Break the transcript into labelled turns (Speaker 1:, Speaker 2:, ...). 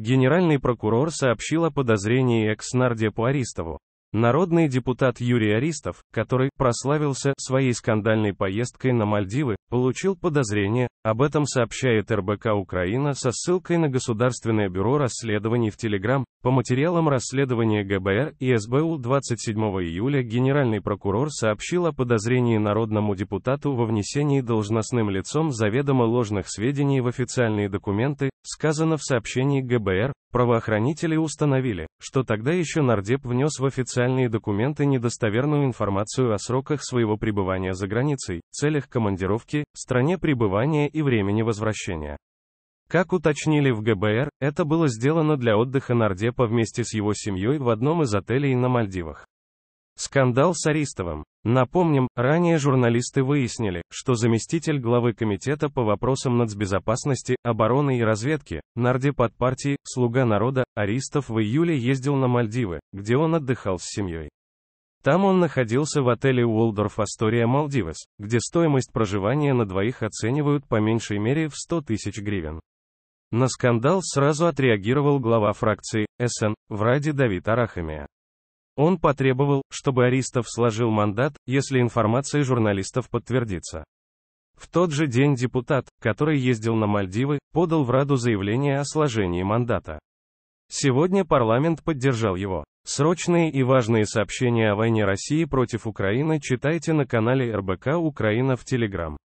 Speaker 1: Генеральный прокурор сообщил о подозрении экс-нардепу Аристову. Народный депутат Юрий Аристов, который прославился своей скандальной поездкой на Мальдивы, получил подозрение, об этом сообщает РБК Украина со ссылкой на Государственное бюро расследований в Телеграм. По материалам расследования ГБР и СБУ 27 июля генеральный прокурор сообщил о подозрении народному депутату во внесении должностным лицом заведомо ложных сведений в официальные документы, сказано в сообщении ГБР, правоохранители установили, что тогда еще нардеп внес в официальные официальные документы недостоверную информацию о сроках своего пребывания за границей, целях командировки, стране пребывания и времени возвращения. Как уточнили в ГБР, это было сделано для отдыха Нардепа вместе с его семьей в одном из отелей на Мальдивах. Скандал с Аристовым. Напомним, ранее журналисты выяснили, что заместитель главы Комитета по вопросам нацбезопасности, обороны и разведки, нардеп от партии «Слуга народа» Аристов в июле ездил на Мальдивы, где он отдыхал с семьей. Там он находился в отеле Уолдорф Астория Малдивес, где стоимость проживания на двоих оценивают по меньшей мере в 100 тысяч гривен. На скандал сразу отреагировал глава фракции СН в Раде Давид Арахамия. Он потребовал, чтобы Аристов сложил мандат, если информация журналистов подтвердится. В тот же день депутат, который ездил на Мальдивы, подал в Раду заявление о сложении мандата. Сегодня парламент поддержал его. Срочные и важные сообщения о войне России против Украины читайте на канале РБК Украина в Телеграм.